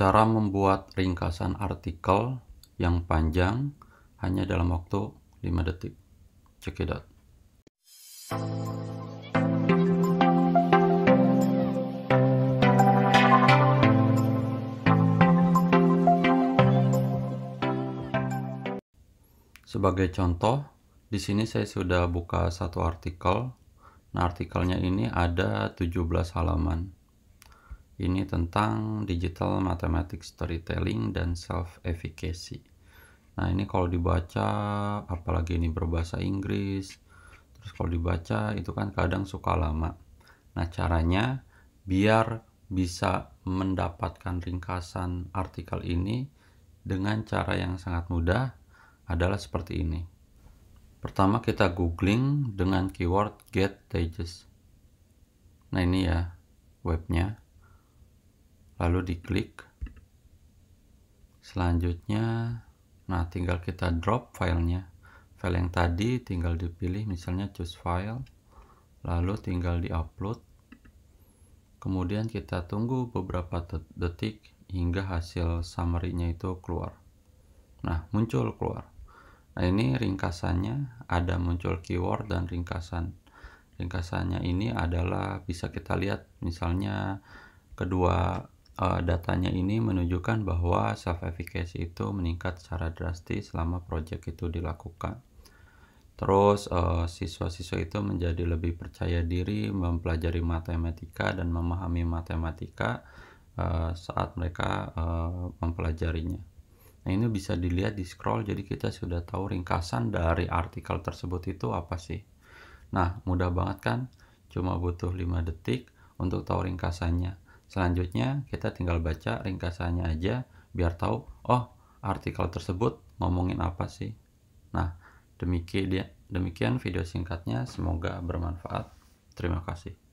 Cara membuat ringkasan artikel yang panjang hanya dalam waktu 5 detik. Cekidot. Sebagai contoh, di sini saya sudah buka satu artikel. Nah, artikelnya ini ada 17 halaman ini tentang digital mathematics storytelling dan self efficacy nah ini kalau dibaca apalagi ini berbahasa Inggris terus kalau dibaca itu kan kadang suka lama nah caranya biar bisa mendapatkan ringkasan artikel ini dengan cara yang sangat mudah adalah seperti ini pertama kita googling dengan keyword get pages nah ini ya webnya lalu diklik selanjutnya nah tinggal kita drop filenya file yang tadi tinggal dipilih misalnya choose file lalu tinggal diupload kemudian kita tunggu beberapa detik hingga hasil summary-nya itu keluar nah muncul keluar nah ini ringkasannya ada muncul keyword dan ringkasan ringkasannya ini adalah bisa kita lihat misalnya kedua uh, datanya ini menunjukkan bahwa self efficacy itu meningkat secara drastis selama proyek itu dilakukan. Terus eh, siswa-siswa uh, itu menjadi lebih percaya diri mempelajari matematika dan memahami matematika uh, saat mereka uh, mempelajarinya. Nah ini bisa dilihat di scroll jadi kita sudah tahu ringkasan dari artikel tersebut itu apa sih. Nah mudah banget kan cuma butuh 5 detik untuk tahu ringkasannya. Selanjutnya kita tinggal baca ringkasannya aja biar tahu oh artikel tersebut ngomongin apa sih. Nah, demikian demikian video singkatnya semoga bermanfaat. Terima kasih.